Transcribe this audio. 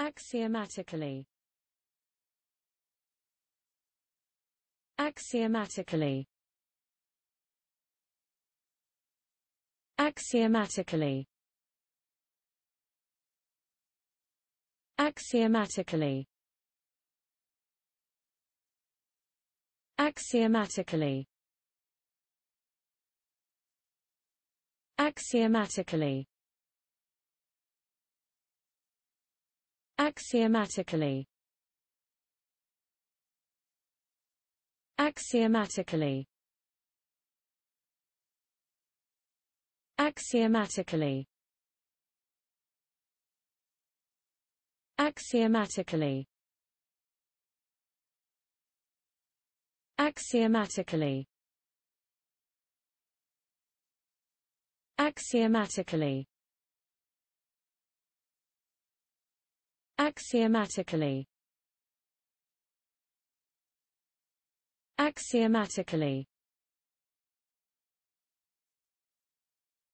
Axiomatically Axiomatically Axiomatically Axiomatically Axiomatically Axiomatically Axiomatically Axiomatically Axiomatically Axiomatically Axiomatically Axiomatically Axiomatically Axiomatically